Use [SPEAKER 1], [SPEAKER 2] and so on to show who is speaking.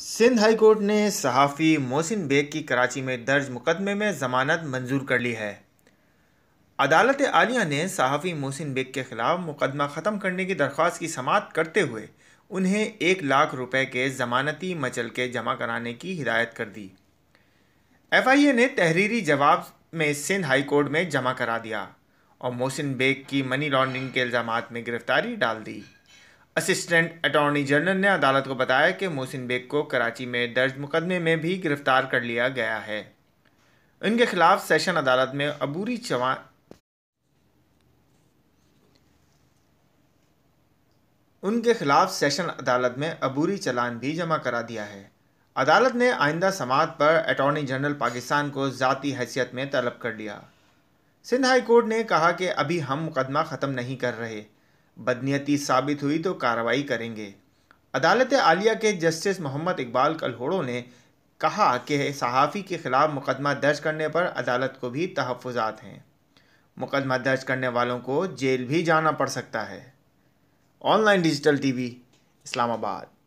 [SPEAKER 1] Sindh high court ने सहाफ़ी मोहसिन बेग की कराची में दर्ज मुकदमे में ज़मानत मंजूर कर ली है अदालत आलिया ने सहाफ़ी मोहसिन बेग के ख़िलाफ़ मुकदमा ख़त्म करने की दरख्वास्त की समात करते हुए उन्हें एक लाख रुपए के ज़मानती मचल के जमा कराने की हिदायत कर दी एफआईए ने तहरीरी जवाब में सिंध हाईकोर्ट में जमा करा दिया और मोहसिन बेग की मनी लॉन्ड्रिंग के इल्ज़ाम में गिरफ्तारी डाल दी असिस्टेंट अटॉर्नी जनरल ने अदालत को बताया कि मोहसिन बेग को कराची में दर्ज मुकदमे में भी गिरफ्तार कर लिया गया है इनके खिलाफ सेशन अदालत में अबूरी चवा उनके खिलाफ सेशन अदालत में अबूरी चलान भी जमा करा दिया है अदालत ने आइंदा समात पर अटॉर्नी जनरल पाकिस्तान को ज़ाती हैसियत में तलब कर लिया सिंध हाई कोर्ट ने कहा कि अभी हम मुकदमा ख़त्म नहीं कर रहे बदनीयती साबित हुई तो कार्रवाई करेंगे अदालत आलिया के जस्टिस मोहम्मद इकबाल कलहोड़ो ने कहा कि सहाफ़ी के ख़िलाफ़ मुकदमा दर्ज करने पर अदालत को भी तहफ़ात हैं मुकदमा दर्ज करने वालों को जेल भी जाना पड़ सकता है ऑनलाइन डिजिटल टीवी इस्लामाबाद